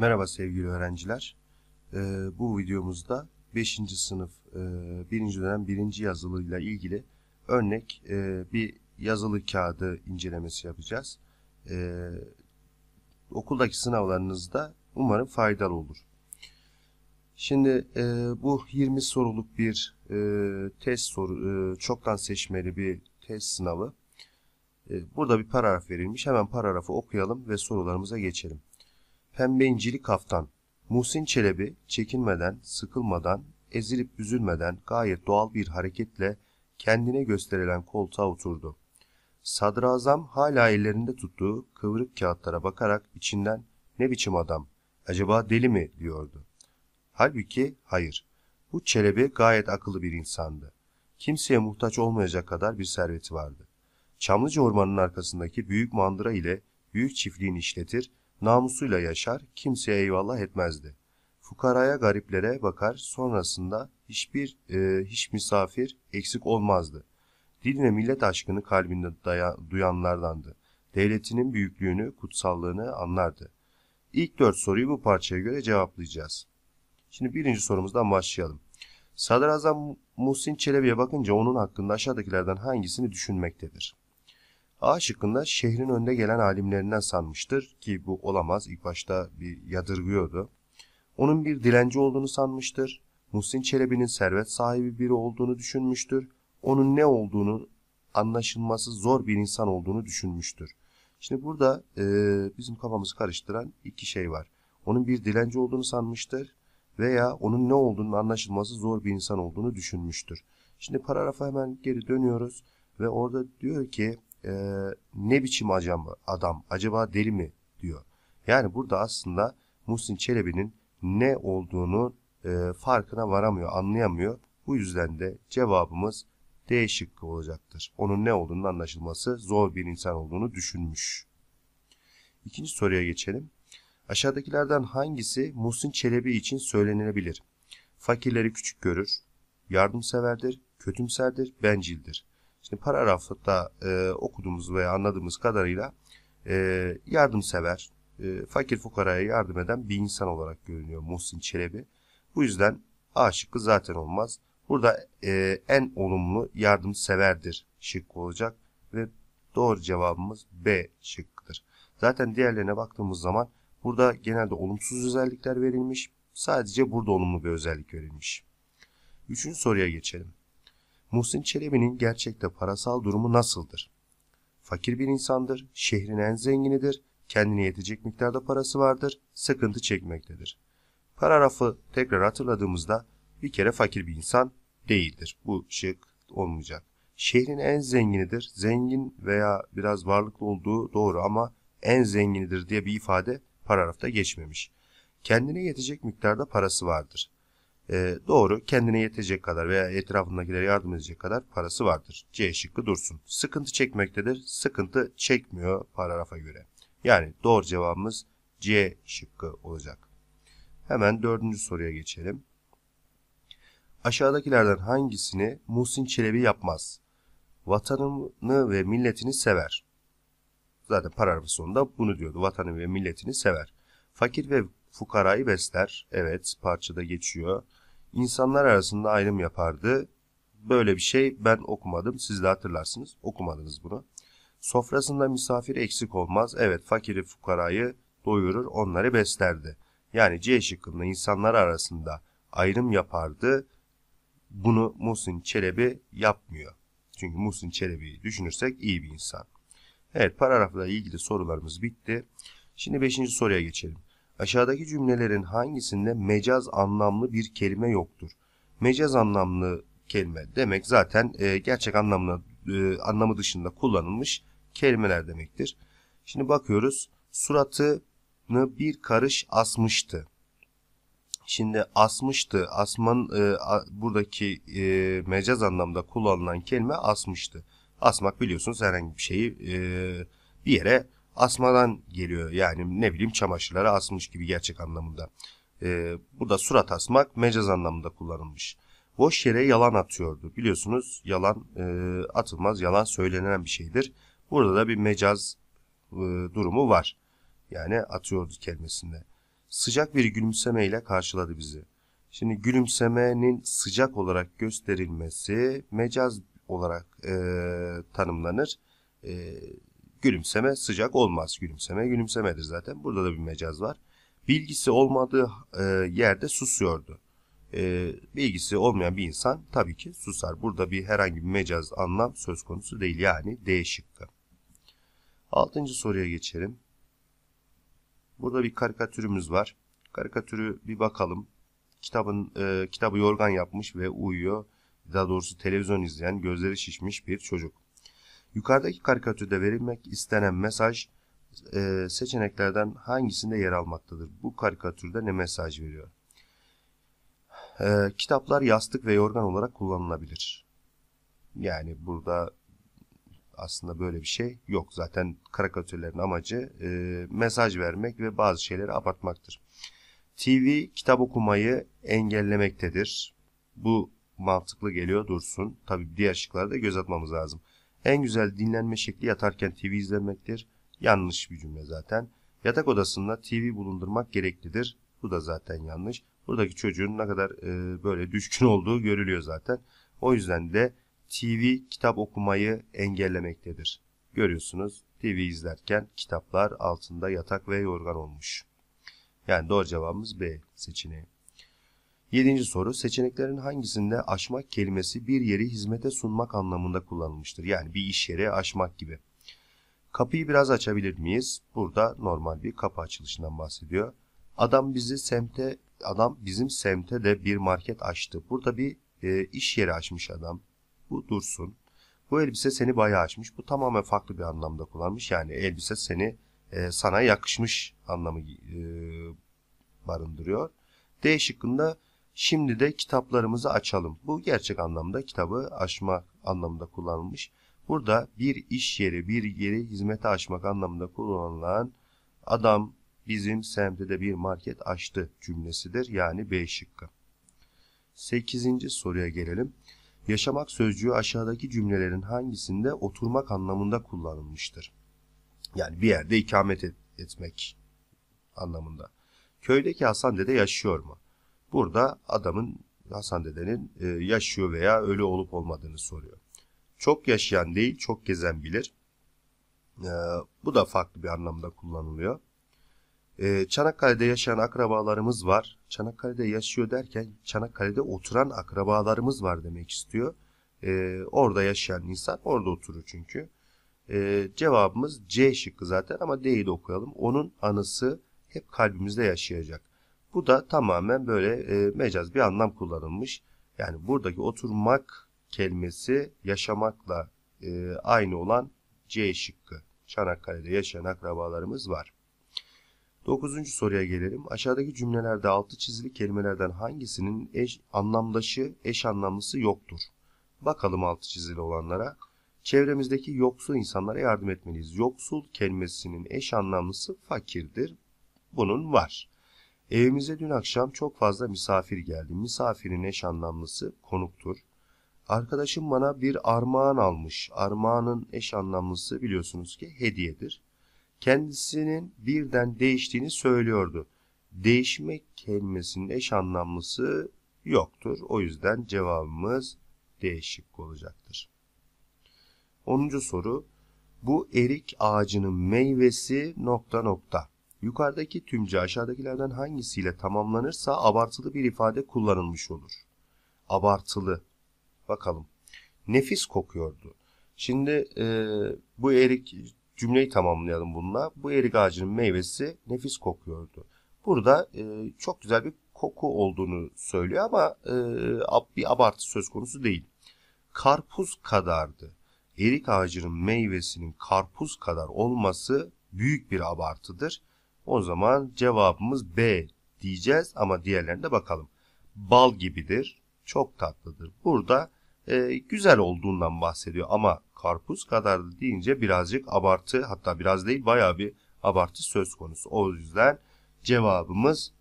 Merhaba sevgili öğrenciler. Ee, bu videomuzda 5. sınıf e, 1. dönem 1. yazılıyla ilgili örnek e, bir yazılı kağıdı incelemesi yapacağız. E, okuldaki sınavlarınızda umarım faydalı olur. Şimdi e, bu 20 soruluk bir e, test soru, e, çoktan seçmeli bir test sınavı. E, burada bir paragraf verilmiş. Hemen paragrafı okuyalım ve sorularımıza geçelim pembe incili kaftan. Muhsin Çelebi çekinmeden, sıkılmadan, ezilip üzülmeden gayet doğal bir hareketle kendine gösterilen koltuğa oturdu. Sadrazam hala ellerinde tuttuğu kıvrık kağıtlara bakarak içinden ne biçim adam, acaba deli mi diyordu. Halbuki hayır, bu Çelebi gayet akıllı bir insandı. Kimseye muhtaç olmayacak kadar bir serveti vardı. Çamlıca Ormanı'nın arkasındaki büyük mandıra ile büyük çiftliğini işletir, Namusuyla yaşar, kimseye eyvallah etmezdi. Fukaraya gariplere bakar, sonrasında hiçbir e, hiç misafir eksik olmazdı. Dil ve millet aşkını kalbinde daya, duyanlardandı. Devletinin büyüklüğünü, kutsallığını anlardı. İlk dört soruyu bu parçaya göre cevaplayacağız. Şimdi birinci sorumuzdan başlayalım. Sadrazam Muhsin Çelebi'ye bakınca onun hakkında aşağıdakilerden hangisini düşünmektedir? A şıkkında şehrin önde gelen alimlerinden sanmıştır ki bu olamaz. İlk başta bir yadırgıyordu. Onun bir dilenci olduğunu sanmıştır. Muhsin Çelebi'nin servet sahibi biri olduğunu düşünmüştür. Onun ne olduğunu anlaşılması zor bir insan olduğunu düşünmüştür. Şimdi burada e, bizim kafamızı karıştıran iki şey var. Onun bir dilenci olduğunu sanmıştır veya onun ne olduğunu anlaşılması zor bir insan olduğunu düşünmüştür. Şimdi paragrafa hemen geri dönüyoruz ve orada diyor ki e, ne biçim acam, adam acaba deli mi diyor. Yani burada aslında Muhsin Çelebi'nin ne olduğunu e, farkına varamıyor, anlayamıyor. Bu yüzden de cevabımız D şıkkı olacaktır. Onun ne olduğunu anlaşılması zor bir insan olduğunu düşünmüş. İkinci soruya geçelim. Aşağıdakilerden hangisi Muhsin Çelebi için söylenilebilir? Fakirleri küçük görür, yardımseverdir, kötümserdir, bencildir. Şimdi paragrafta e, okuduğumuz veya anladığımız kadarıyla e, yardımsever, e, fakir fukaraya yardım eden bir insan olarak görünüyor Muhsin Çelebi. Bu yüzden A şıkkı zaten olmaz. Burada e, en olumlu yardımseverdir şıkkı olacak ve doğru cevabımız B şıkkıdır. Zaten diğerlerine baktığımız zaman burada genelde olumsuz özellikler verilmiş. Sadece burada olumlu bir özellik verilmiş. Üçüncü soruya geçelim. Muhsin Çelebi'nin gerçekte parasal durumu nasıldır? Fakir bir insandır, şehrin en zenginidir, kendine yetecek miktarda parası vardır, sıkıntı çekmektedir. Paragrafı tekrar hatırladığımızda bir kere fakir bir insan değildir. Bu şık olmayacak. Şehrin en zenginidir. Zengin veya biraz varlıklı olduğu doğru ama en zenginidir diye bir ifade paragrafta geçmemiş. Kendine yetecek miktarda parası vardır. E, doğru kendine yetecek kadar veya etrafındakilere yardım edecek kadar parası vardır. C şıkkı dursun. Sıkıntı çekmektedir. Sıkıntı çekmiyor paragrafa göre. Yani doğru cevabımız C şıkkı olacak. Hemen dördüncü soruya geçelim. Aşağıdakilerden hangisini Muhsin Çelebi yapmaz? Vatanını ve milletini sever. Zaten paragrafın sonunda bunu diyordu. Vatanını ve milletini sever. Fakir ve fukarayı besler. Evet parçada geçiyor insanlar arasında ayrım yapardı. Böyle bir şey ben okumadım. Siz de hatırlarsınız. Okumadınız bunu. Sofrasında misafir eksik olmaz. Evet fakiri fukarayı doyurur onları beslerdi. Yani C şıkkında insanlar arasında ayrım yapardı. Bunu Muhsin Çelebi yapmıyor. Çünkü Muhsin Çelebi'yi düşünürsek iyi bir insan. Evet paragrafla ilgili sorularımız bitti. Şimdi 5. soruya geçelim. Aşağıdaki cümlelerin hangisinde mecaz anlamlı bir kelime yoktur? Mecaz anlamlı kelime demek zaten e, gerçek anlamına e, anlamı dışında kullanılmış kelimeler demektir. Şimdi bakıyoruz. Suratını bir karış asmıştı. Şimdi asmıştı. Asman e, a, buradaki e, mecaz anlamda kullanılan kelime asmıştı. Asmak biliyorsunuz herhangi bir şeyi e, bir yere asmadan geliyor. Yani ne bileyim çamaşırlara asmış gibi gerçek anlamında. E, burada surat asmak mecaz anlamında kullanılmış. Boş yere yalan atıyordu. Biliyorsunuz yalan e, atılmaz, yalan söylenen bir şeydir. Burada da bir mecaz e, durumu var. Yani atıyordu kelimesinde. Sıcak bir gülümsemeyle karşıladı bizi. Şimdi gülümsemenin sıcak olarak gösterilmesi mecaz olarak e, tanımlanır. E, Gülümseme sıcak olmaz. Gülümseme gülümsemedir zaten. Burada da bir mecaz var. Bilgisi olmadığı e, yerde susuyordu. E, bilgisi olmayan bir insan tabii ki susar. Burada bir herhangi bir mecaz anlam söz konusu değil. Yani D şıkkı. Altıncı soruya geçelim. Burada bir karikatürümüz var. Karikatürü bir bakalım. Kitabın e, kitabı yorgan yapmış ve uyuyor. Daha doğrusu televizyon izleyen gözleri şişmiş bir çocuk. Yukarıdaki karikatürde verilmek istenen mesaj e, seçeneklerden hangisinde yer almaktadır? Bu karikatürde ne mesaj veriyor? E, kitaplar yastık ve yorgan olarak kullanılabilir. Yani burada aslında böyle bir şey yok. Zaten karikatürlerin amacı e, mesaj vermek ve bazı şeyleri abartmaktır. TV kitap okumayı engellemektedir. Bu mantıklı geliyor dursun. Tabi diğer şıklara da göz atmamız lazım. En güzel dinlenme şekli yatarken TV izlemektir. Yanlış bir cümle zaten. Yatak odasında TV bulundurmak gereklidir. Bu da zaten yanlış. Buradaki çocuğun ne kadar e, böyle düşkün olduğu görülüyor zaten. O yüzden de TV kitap okumayı engellemektedir. Görüyorsunuz TV izlerken kitaplar altında yatak ve yorgan olmuş. Yani doğru cevabımız B seçeneği. Yedinci soru seçeneklerin hangisinde aşmak kelimesi bir yeri hizmete sunmak anlamında kullanılmıştır? Yani bir iş yeri aşmak gibi. Kapıyı biraz açabilir miyiz? Burada normal bir kapı açılışından bahsediyor. Adam bizi semte, adam bizim semte de bir market açtı. Burada bir e, iş yeri açmış adam. Bu dursun. Bu elbise seni bayağı açmış. Bu tamamen farklı bir anlamda kullanmış. Yani elbise seni e, sana yakışmış anlamı e, barındırıyor. D şıkkında Şimdi de kitaplarımızı açalım. Bu gerçek anlamda kitabı açmak anlamında kullanılmış. Burada bir iş yeri, bir yeri hizmete açmak anlamında kullanılan adam bizim semtte bir market açtı cümlesidir. Yani B şıkkı. 8. soruya gelelim. Yaşamak sözcüğü aşağıdaki cümlelerin hangisinde oturmak anlamında kullanılmıştır? Yani bir yerde ikamet et etmek anlamında. Köydeki Hasan dede yaşıyor mu? Burada adamın Hasan dedenin e, yaşıyor veya ölü olup olmadığını soruyor. Çok yaşayan değil, çok gezen bilir. E, bu da farklı bir anlamda kullanılıyor. E, Çanakkale'de yaşayan akrabalarımız var. Çanakkale'de yaşıyor derken Çanakkale'de oturan akrabalarımız var demek istiyor. E, orada yaşayan insan orada oturur çünkü. E, cevabımız C şıkkı zaten ama D'yi de okuyalım. Onun anısı hep kalbimizde yaşayacak. Bu da tamamen böyle e, mecaz bir anlam kullanılmış. Yani buradaki oturmak kelimesi yaşamakla e, aynı olan C şıkkı. Çanakkale'de yaşayan akrabalarımız var. Dokuzuncu soruya gelelim. Aşağıdaki cümlelerde altı çizili kelimelerden hangisinin eş, anlamdaşı, eş anlamlısı yoktur? Bakalım altı çizili olanlara. Çevremizdeki yoksul insanlara yardım etmeliyiz. Yoksul kelimesinin eş anlamlısı fakirdir. Bunun var. Evimize dün akşam çok fazla misafir geldi. Misafirin eş anlamlısı konuktur. Arkadaşım bana bir armağan almış. Armağanın eş anlamlısı biliyorsunuz ki hediyedir. Kendisinin birden değiştiğini söylüyordu. Değişmek kelimesinin eş anlamlısı yoktur. O yüzden cevabımız değişik olacaktır. 10. soru. Bu erik ağacının meyvesi nokta nokta. Yukarıdaki tümce aşağıdakilerden hangisiyle tamamlanırsa abartılı bir ifade kullanılmış olur. Abartılı. Bakalım. Nefis kokuyordu. Şimdi e, bu erik cümleyi tamamlayalım bununla. Bu erik ağacının meyvesi nefis kokuyordu. Burada e, çok güzel bir koku olduğunu söylüyor ama e, bir abartı söz konusu değil. Karpuz kadardı. Erik ağacının meyvesinin karpuz kadar olması büyük bir abartıdır. O zaman cevabımız B diyeceğiz ama diğerlerine bakalım. Bal gibidir, çok tatlıdır. Burada e, güzel olduğundan bahsediyor ama karpuz kadar deyince birazcık abartı hatta biraz değil baya bir abartı söz konusu. O yüzden cevabımız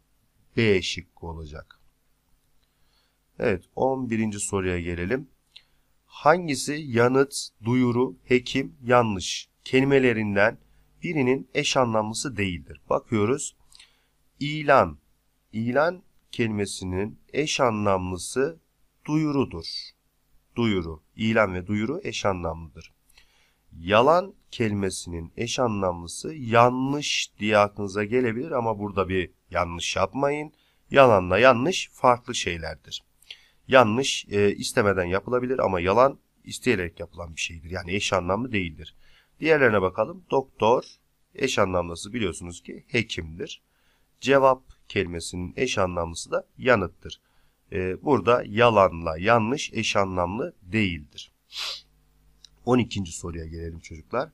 B şıkkı olacak. Evet 11. soruya gelelim. Hangisi yanıt, duyuru, hekim yanlış kelimelerinden birinin eş anlamlısı değildir. Bakıyoruz ilan. İlan kelimesinin eş anlamlısı duyurudur. Duyuru. İlan ve duyuru eş anlamlıdır. Yalan kelimesinin eş anlamlısı yanlış diye aklınıza gelebilir ama burada bir yanlış yapmayın. Yalanla yanlış farklı şeylerdir. Yanlış e, istemeden yapılabilir ama yalan isteyerek yapılan bir şeydir. Yani eş anlamlı değildir. Diğerlerine bakalım. Doktor eş anlamlısı biliyorsunuz ki hekimdir. Cevap kelimesinin eş anlamlısı da yanıttır. Ee, burada yalanla yanlış eş anlamlı değildir. 12. soruya gelelim çocuklar.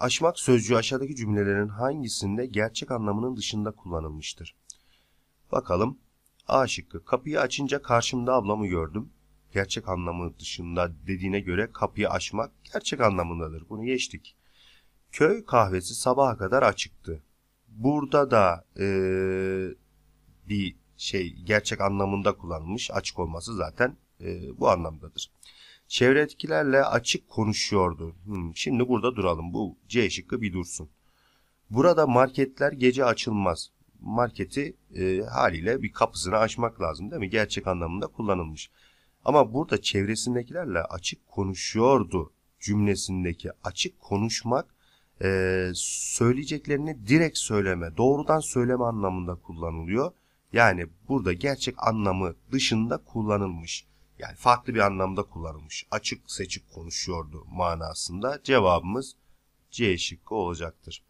Aşmak sözcüğü aşağıdaki cümlelerin hangisinde gerçek anlamının dışında kullanılmıştır? Bakalım. A şıkkı. Kapıyı açınca karşımda ablamı gördüm gerçek anlamı dışında dediğine göre kapıyı açmak gerçek anlamındadır. Bunu geçtik. Köy kahvesi sabaha kadar açıktı. Burada da e, bir şey gerçek anlamında kullanılmış açık olması zaten e, bu anlamdadır. Çevre etkilerle açık konuşuyordu. Hmm, şimdi burada duralım. Bu C şıkkı bir dursun. Burada marketler gece açılmaz. Marketi e, haliyle bir kapısını açmak lazım değil mi? Gerçek anlamında kullanılmış. Ama burada çevresindekilerle açık konuşuyordu cümlesindeki açık konuşmak e, söyleyeceklerini direkt söyleme, doğrudan söyleme anlamında kullanılıyor. Yani burada gerçek anlamı dışında kullanılmış. Yani farklı bir anlamda kullanılmış. Açık seçik konuşuyordu manasında. Cevabımız C şıkkı olacaktır.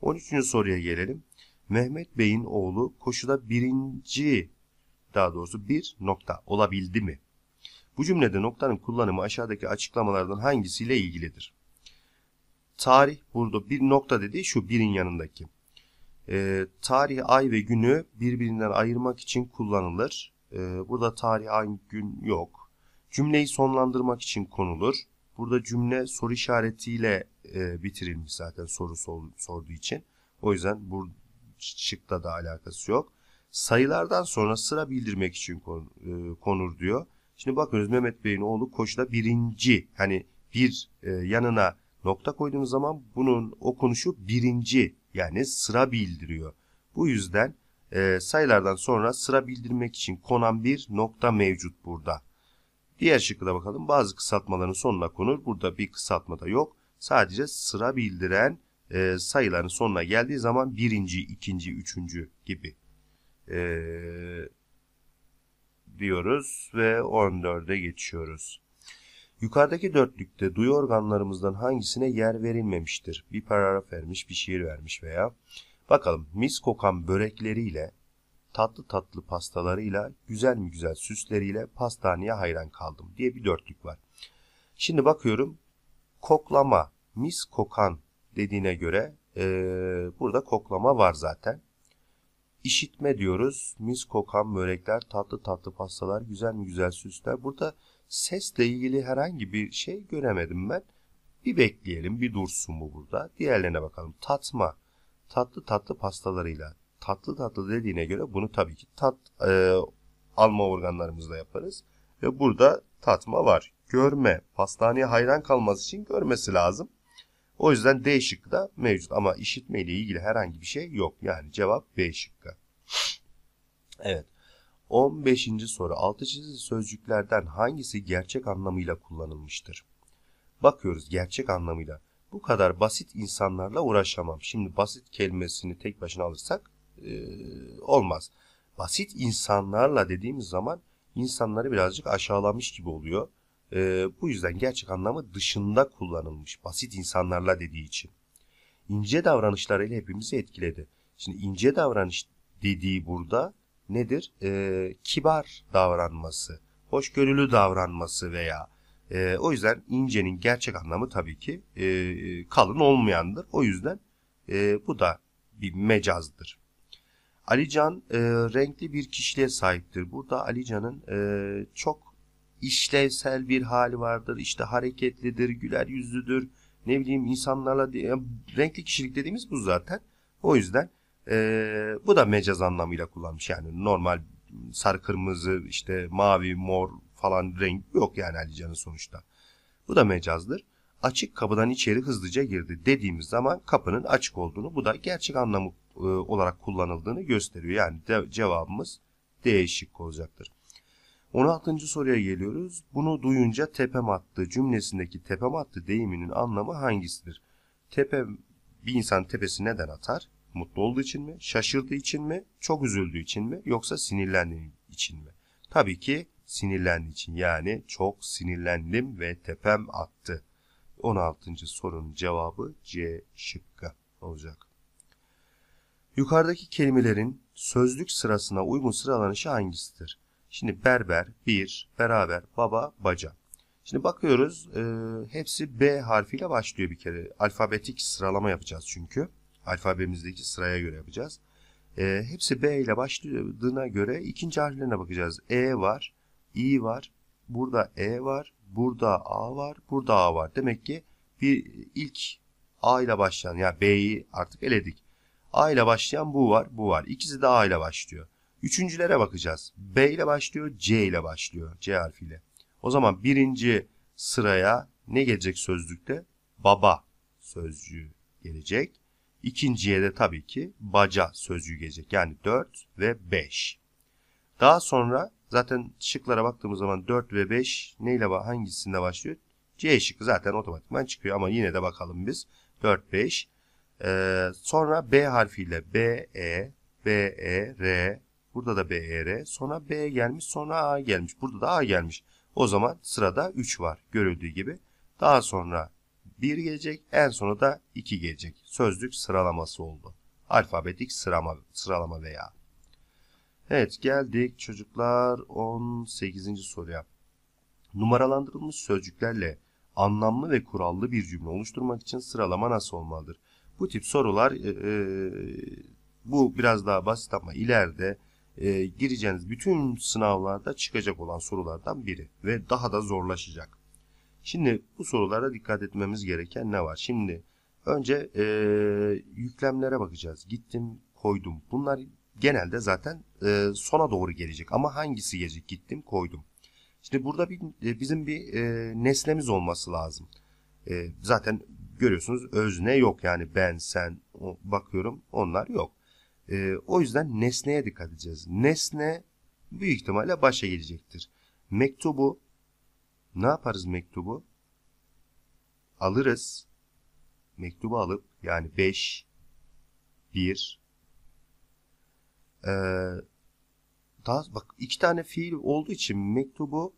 13. soruya gelelim. Mehmet Bey'in oğlu koşuda birinci daha doğrusu bir nokta olabildi mi? Bu cümlede noktanın kullanımı aşağıdaki açıklamalardan hangisiyle ilgilidir? Tarih burada bir nokta dediği şu birin yanındaki. E, tarih, ay ve günü birbirinden ayırmak için kullanılır. E, burada tarih, ay, gün yok. Cümleyi sonlandırmak için konulur. Burada cümle soru işaretiyle e, bitirilmiş zaten soru sor, sorduğu için. O yüzden bu şıkta da alakası yok. Sayılardan sonra sıra bildirmek için kon, e, konur diyor. Şimdi bakıyoruz Mehmet Bey'in oğlu Koç'la birinci hani bir e, yanına nokta koyduğumuz zaman bunun okunuşu birinci yani sıra bildiriyor. Bu yüzden e, sayılardan sonra sıra bildirmek için konan bir nokta mevcut burada. Diğer şıkkına bakalım. Bazı kısaltmaların sonuna konur. Burada bir kısaltma da yok. Sadece sıra bildiren e, sayıların sonuna geldiği zaman birinci, ikinci, üçüncü gibi. Eee diyoruz ve 14'e geçiyoruz. Yukarıdaki dörtlükte duyu organlarımızdan hangisine yer verilmemiştir? Bir paragraf vermiş, bir şiir vermiş veya. Bakalım mis kokan börekleriyle, tatlı tatlı pastalarıyla, güzel mi güzel süsleriyle pastaneye hayran kaldım diye bir dörtlük var. Şimdi bakıyorum koklama, mis kokan dediğine göre e, burada koklama var zaten. İşitme diyoruz. Mis kokan börekler, tatlı tatlı pastalar, güzel güzel süsler. Burada sesle ilgili herhangi bir şey göremedim ben. Bir bekleyelim, bir dursun bu burada. Diğerlerine bakalım. Tatma, tatlı tatlı pastalarıyla. Tatlı tatlı dediğine göre bunu tabii ki tat e, alma organlarımızla yaparız. Ve burada tatma var. Görme, pastaneye hayran kalması için görmesi lazım. O yüzden D şıkkı da mevcut ama işitme ile ilgili herhangi bir şey yok. Yani cevap B şıkkı. Evet. 15. soru altı çizili sözcüklerden hangisi gerçek anlamıyla kullanılmıştır? Bakıyoruz gerçek anlamıyla. Bu kadar basit insanlarla uğraşamam. Şimdi basit kelimesini tek başına alırsak e, olmaz. Basit insanlarla dediğimiz zaman insanları birazcık aşağılamış gibi oluyor. E, bu yüzden gerçek anlamı dışında kullanılmış basit insanlarla dediği için. İnce ile hepimizi etkiledi. Şimdi ince davranış dediği burada nedir? E, kibar davranması, hoşgörülü davranması veya e, o yüzden incenin gerçek anlamı tabii ki e, kalın olmayandır. O yüzden e, bu da bir mecazdır. Alican e, renkli bir kişiliğe sahiptir. Burada Alican'ın e, çok işlevsel bir hali vardır. İşte hareketlidir, güler yüzlüdür. Ne bileyim insanlarla diye, renkli kişilik dediğimiz bu zaten. O yüzden e, bu da mecaz anlamıyla kullanmış. Yani normal sarı kırmızı işte mavi mor falan renk yok yani Ali Can'ın sonuçta. Bu da mecazdır. Açık kapıdan içeri hızlıca girdi dediğimiz zaman kapının açık olduğunu bu da gerçek anlamı e, olarak kullanıldığını gösteriyor. Yani de, cevabımız değişik olacaktır. 16. soruya geliyoruz. Bunu duyunca tepem attı cümlesindeki tepem attı deyiminin anlamı hangisidir? Tepe bir insan tepesi neden atar? Mutlu olduğu için mi? Şaşırdığı için mi? Çok üzüldüğü için mi? Yoksa sinirlendiği için mi? Tabii ki sinirlendiği için yani çok sinirlendim ve tepem attı. 16. sorunun cevabı C şıkkı olacak. Yukarıdaki kelimelerin sözlük sırasına uygun sıralanışı hangisidir? Şimdi berber, bir, beraber, baba, baca. Şimdi bakıyoruz e, hepsi B harfiyle başlıyor bir kere. Alfabetik sıralama yapacağız çünkü. Alfabemizdeki sıraya göre yapacağız. E, hepsi B ile başladığına göre ikinci harflerine bakacağız. E var, İ var, burada E var, burada A var, burada A var. Demek ki bir ilk A ile başlayan ya yani B'yi artık eledik. A ile başlayan bu var, bu var. İkisi de A ile başlıyor. Üçüncülere bakacağız. B ile başlıyor, C ile başlıyor. C harfiyle. O zaman birinci sıraya ne gelecek sözlükte? Baba sözcüğü gelecek. İkinciye de tabii ki baca sözcüğü gelecek. Yani 4 ve 5. Daha sonra zaten şıklara baktığımız zaman 4 ve 5 neyle hangisinde başlıyor? C şıkkı zaten otomatikman çıkıyor ama yine de bakalım biz. 4 5. Ee, sonra B harfiyle B E B E R Burada da BER. sonra B gelmiş. Sonra A gelmiş. Burada da A gelmiş. O zaman sırada 3 var. Görüldüğü gibi. Daha sonra 1 gelecek. En sona da 2 gelecek. Sözlük sıralaması oldu. Alfabetik sırama, sıralama veya. Evet geldik çocuklar 18. soruya. Numaralandırılmış sözcüklerle anlamlı ve kurallı bir cümle oluşturmak için sıralama nasıl olmalıdır? Bu tip sorular e, e, bu biraz daha basit ama ileride e, gireceğiniz bütün sınavlarda çıkacak olan sorulardan biri ve daha da zorlaşacak. Şimdi bu sorulara dikkat etmemiz gereken ne var? Şimdi önce e, yüklemlere bakacağız. Gittim, koydum. Bunlar genelde zaten e, sona doğru gelecek ama hangisi gelecek? Gittim, koydum. Şimdi burada bir, e, bizim bir e, nesnemiz olması lazım. E, zaten görüyorsunuz özne yok yani ben, sen o, bakıyorum onlar yok. E, o yüzden nesneye dikkat edeceğiz. Nesne büyük ihtimalle başa gelecektir. Mektubu ne yaparız mektubu? Alırız. Mektubu alıp yani 5 1 ee, daha bak iki tane fiil olduğu için mektubu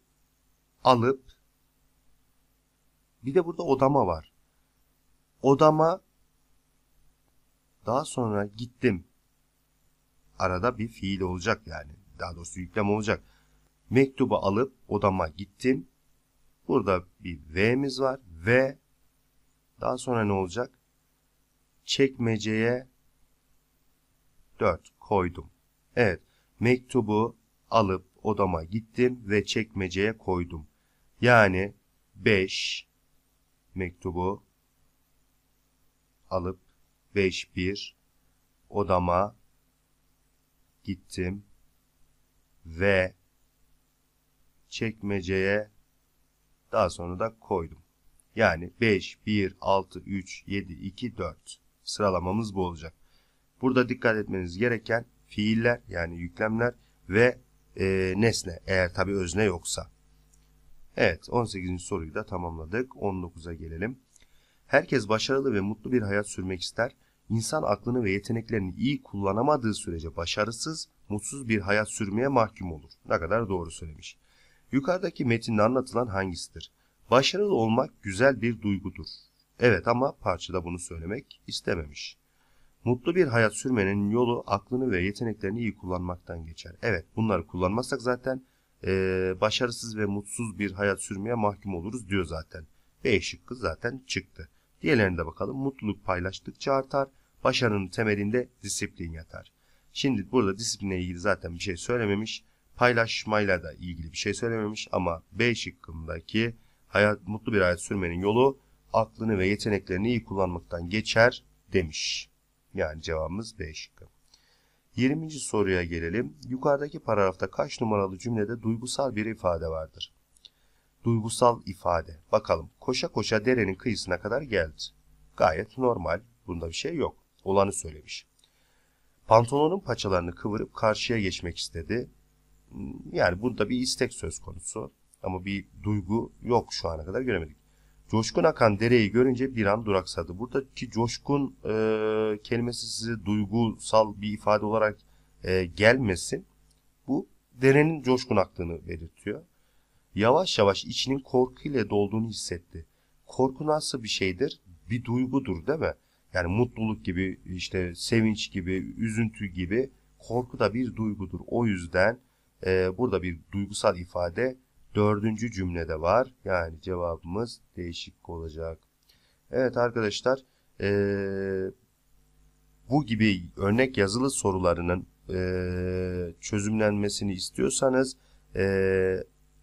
alıp bir de burada odama var. Odama daha sonra gittim arada bir fiil olacak yani. Daha doğrusu yüklem olacak. Mektubu alıp odama gittim. Burada bir V'miz var. V. daha sonra ne olacak? Çekmeceye 4 koydum. Evet. Mektubu alıp odama gittim ve çekmeceye koydum. Yani 5 mektubu alıp 5 1 odama gittim ve çekmeceye daha sonra da koydum. Yani 5, 1, 6, 3, 7, 2, 4 sıralamamız bu olacak. Burada dikkat etmeniz gereken fiiller yani yüklemler ve e, nesne eğer tabi özne yoksa. Evet 18. soruyu da tamamladık. 19'a gelelim. Herkes başarılı ve mutlu bir hayat sürmek ister insan aklını ve yeteneklerini iyi kullanamadığı sürece başarısız, mutsuz bir hayat sürmeye mahkum olur. Ne kadar doğru söylemiş. Yukarıdaki metinde anlatılan hangisidir? Başarılı olmak güzel bir duygudur. Evet ama parçada bunu söylemek istememiş. Mutlu bir hayat sürmenin yolu aklını ve yeteneklerini iyi kullanmaktan geçer. Evet bunları kullanmazsak zaten e, başarısız ve mutsuz bir hayat sürmeye mahkum oluruz diyor zaten. Ve B kız zaten çıktı. Diğerlerine de bakalım. Mutluluk paylaştıkça artar, başarının temelinde disiplin yatar. Şimdi burada disipline ilgili zaten bir şey söylememiş. Paylaşmayla da ilgili bir şey söylememiş ama B şıkkındaki hayat, mutlu bir hayat sürmenin yolu aklını ve yeteneklerini iyi kullanmaktan geçer demiş. Yani cevabımız B şıkkı. 20. soruya gelelim. Yukarıdaki paragrafta kaç numaralı cümlede duygusal bir ifade vardır? Duygusal ifade. Bakalım koşa koşa derenin kıyısına kadar geldi. Gayet normal. Bunda bir şey yok olanı söylemiş. Pantolonun paçalarını kıvırıp karşıya geçmek istedi. Yani burada bir istek söz konusu ama bir duygu yok şu ana kadar göremedik. Coşkun akan dereyi görünce bir an duraksadı. Buradaki coşkun e, kelimesi size duygusal bir ifade olarak e, gelmesin. Bu derenin coşkun aktığını belirtiyor. Yavaş yavaş içinin korku ile dolduğunu hissetti. Korku nasıl bir şeydir? Bir duygudur değil mi? Yani mutluluk gibi, işte sevinç gibi, üzüntü gibi korku da bir duygudur. O yüzden e, burada bir duygusal ifade dördüncü cümlede var. Yani cevabımız değişik olacak. Evet arkadaşlar e, bu gibi örnek yazılı sorularının e, çözümlenmesini istiyorsanız e,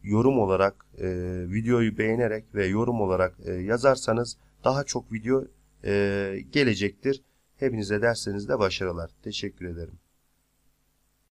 yorum olarak e, videoyu beğenerek ve yorum olarak e, yazarsanız daha çok video ee, gelecektir. Hepinize derslerinizde başarılar. Teşekkür ederim.